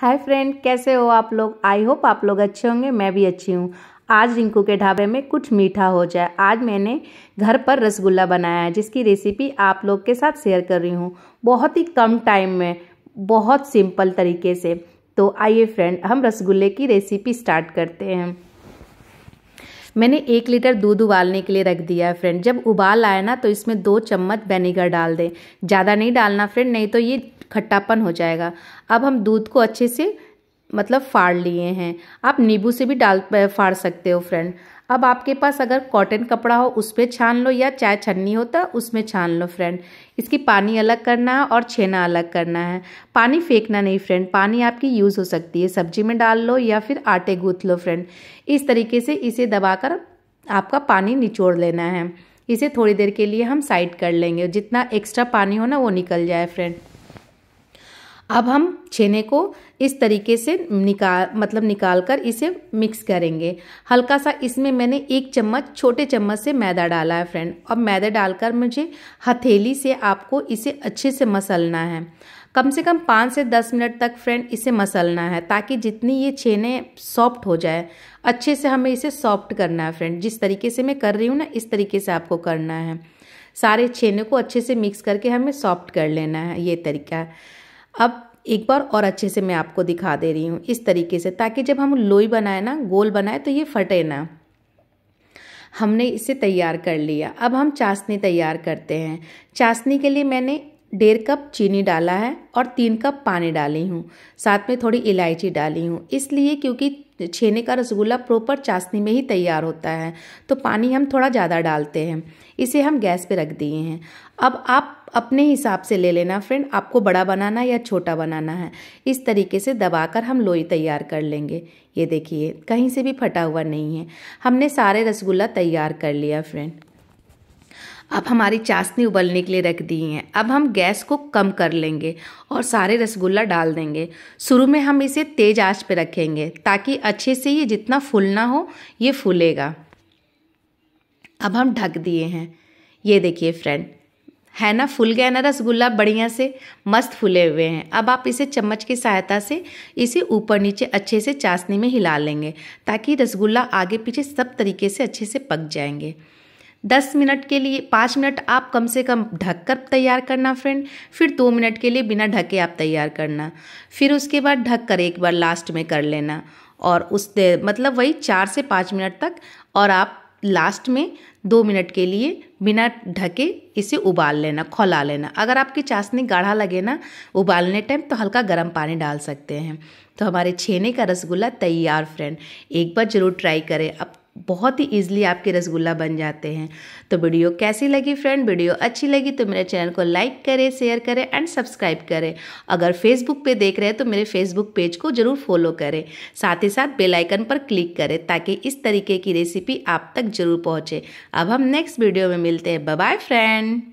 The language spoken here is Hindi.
हाय फ्रेंड कैसे हो आप लोग आई होप आप लोग अच्छे होंगे मैं भी अच्छी हूँ आज रिंकू के ढाबे में कुछ मीठा हो जाए आज मैंने घर पर रसगुल्ला बनाया है जिसकी रेसिपी आप लोग के साथ शेयर कर रही हूँ बहुत ही कम टाइम में बहुत सिंपल तरीके से तो आइए फ्रेंड हम रसगुल्ले की रेसिपी स्टार्ट करते हैं मैंने एक लीटर दूध उबालने के लिए रख दिया है फ्रेंड जब उबाल आए ना तो इसमें दो चम्मच वेनेगर डाल दें ज़्यादा नहीं डालना फ्रेंड नहीं तो ये खट्टापन हो जाएगा अब हम दूध को अच्छे से मतलब फाड़ लिए हैं आप नींबू से भी डाल फाड़ सकते हो फ्रेंड अब आपके पास अगर कॉटन कपड़ा हो उस पर छान लो या चाय छन्नी होता तो उसमें छान लो फ्रेंड इसकी पानी अलग करना है और छेना अलग करना है पानी फेंकना नहीं फ्रेंड पानी आपकी यूज़ हो सकती है सब्जी में डाल लो या फिर आटे गूँथ लो फ्रेंड इस तरीके से इसे दबाकर आपका पानी निचोड़ लेना है इसे थोड़ी देर के लिए हम साइड कर लेंगे जितना एक्स्ट्रा पानी हो ना वो निकल जाए फ्रेंड अब हम छेने को इस तरीके से निकाल मतलब निकाल कर इसे मिक्स करेंगे हल्का सा इसमें मैंने एक चम्मच छोटे चम्मच से मैदा डाला है फ्रेंड अब मैदा डालकर मुझे हथेली से आपको इसे अच्छे से मसलना है कम से कम पाँच से दस मिनट तक फ्रेंड इसे मसलना है ताकि जितनी ये छेने सॉफ्ट हो जाए अच्छे से हमें इसे सॉफ्ट करना है फ्रेंड जिस तरीके से मैं कर रही हूँ ना इस तरीके से आपको करना है सारे छेने को अच्छे से मिक्स करके हमें सॉफ्ट कर लेना है ये तरीका है अब एक बार और अच्छे से मैं आपको दिखा दे रही हूँ इस तरीके से ताकि जब हम लोई बनाए ना गोल बनाए तो ये फटे ना हमने इसे तैयार कर लिया अब हम चाशनी तैयार करते हैं चाशनी के लिए मैंने डेढ़ कप चीनी डाला है और तीन कप पानी डाली हूँ साथ में थोड़ी इलायची डाली हूँ इसलिए क्योंकि छेने का रसगुल्ला प्रॉपर चाशनी में ही तैयार होता है तो पानी हम थोड़ा ज़्यादा डालते हैं इसे हम गैस पे रख दिए हैं अब आप अपने हिसाब से ले लेना फ्रेंड आपको बड़ा बनाना या छोटा बनाना है इस तरीके से दबाकर हम लोई तैयार कर लेंगे ये देखिए कहीं से भी फटा हुआ नहीं है हमने सारे रसगुल्ला तैयार कर लिया फ्रेंड अब हमारी चाशनी उबलने के लिए रख दी है अब हम गैस को कम कर लेंगे और सारे रसगुल्ला डाल देंगे शुरू में हम इसे तेज़ आंच पर रखेंगे ताकि अच्छे से ये जितना फूलना हो ये फूलेगा अब हम ढक दिए हैं ये देखिए फ्रेंड है ना फूल गया ना रसगुल्ला बढ़िया से मस्त फूले हुए हैं अब आप इसे चम्मच की सहायता से इसे ऊपर नीचे अच्छे से चाशनी में हिला लेंगे ताकि रसगुल्ला आगे पीछे सब तरीके से अच्छे से पक जाएंगे दस मिनट के लिए पाँच मिनट आप कम से कम ढक कर तैयार करना फ्रेंड फिर दो मिनट के लिए बिना ढके आप तैयार करना फिर उसके बाद ढक कर एक बार लास्ट में कर लेना और उस मतलब वही चार से पाँच मिनट तक और आप लास्ट में दो मिनट के लिए बिना ढके इसे उबाल लेना खौला लेना अगर आपकी चाशनी गाढ़ा लगे ना उबालने टाइम तो हल्का गर्म पानी डाल सकते हैं तो हमारे छेने का रसगुल्ला तैयार फ्रेंड एक बार ज़रूर ट्राई करें अब बहुत ही ईजिली आपके रसगुल्ला बन जाते हैं तो वीडियो कैसी लगी फ्रेंड वीडियो अच्छी लगी तो मेरे चैनल को लाइक करें शेयर करें एंड सब्सक्राइब करें अगर फेसबुक पे देख रहे हैं तो मेरे फेसबुक पेज को ज़रूर फॉलो करें साथ ही साथ बेल आइकन पर क्लिक करें ताकि इस तरीके की रेसिपी आप तक ज़रूर पहुँचे अब हम नेक्स्ट वीडियो में मिलते हैं बाय फ्रेंड